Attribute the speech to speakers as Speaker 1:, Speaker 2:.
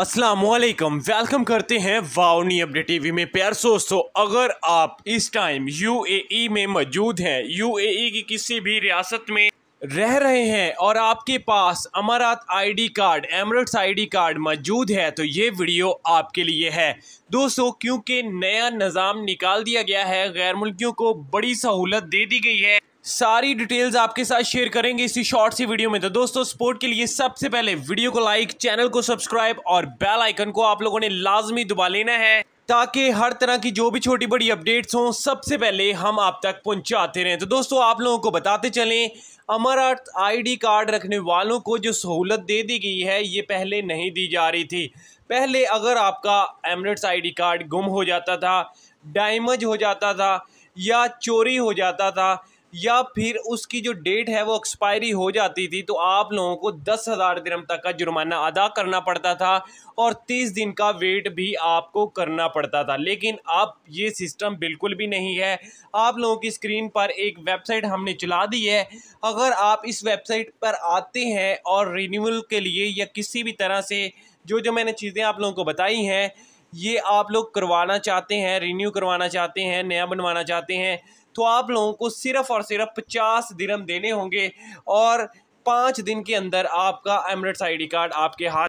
Speaker 1: Aslam welcome करते हैं वाउनी update TV में प्यार दोस्तों अगर आप इस टाइम यूएई में मौजूद हैं यूएई की किसी भी रियासत में रह रहे हैं और आपके पास Emirates ID card I ID card मौजूद है तो ये वीडियो आपके लिए है दोस्तों क्योंकि नया निज़ाम निकाल दिया गया है गैर मुल्कियों को बड़ी सहूलत दे दी गई है सारी डिटेल्स आपके साथ शेयर करेंगे इसी शॉर्ट सी वीडियो में तो दोस्तों स्पोर्ट के लिए सबसे पहले वीडियो को लाइक चैनल को सब्सक्राइब और बेल आइकन को आप लोगों ने लाजमी दबा लेना है ताकि हर तरह की जो भी छोटी बड़ी अपडेट्स हों सबसे पहले हम आप तक पहुंचाते रहें तो दोस्तों आप लोगों को बताते चलें अमर अर्थ आई कार्ड रखने वालों को जो सहूलत दे दी गई है ये पहले नहीं दी जा रही थी पहले अगर आपका एमरेट्स आई कार्ड गुम हो जाता था डायमज हो जाता था या चोरी हो जाता था या फिर उसकी जो डेट है वो एक्सपायरी हो जाती थी तो आप लोगों को दस हज़ार दिनम तक का जुर्माना अदा करना पड़ता था और तीस दिन का वेट भी आपको करना पड़ता था लेकिन अब ये सिस्टम बिल्कुल भी नहीं है आप लोगों की स्क्रीन पर एक वेबसाइट हमने चला दी है अगर आप इस वेबसाइट पर आते हैं और रिन्यूअल के लिए या किसी भी तरह से जो जो मैंने चीज़ें आप लोगों को बताई हैं ये आप लोग करवाना चाहते हैं रिन्यू करवाना चाहते हैं नया बनवाना चाहते हैं तो आप लोगों को सिर्फ़ और सिर्फ पचास दिनम देने होंगे और पाँच दिन के अंदर आपका एमरेट्स आईडी कार्ड आपके हाथ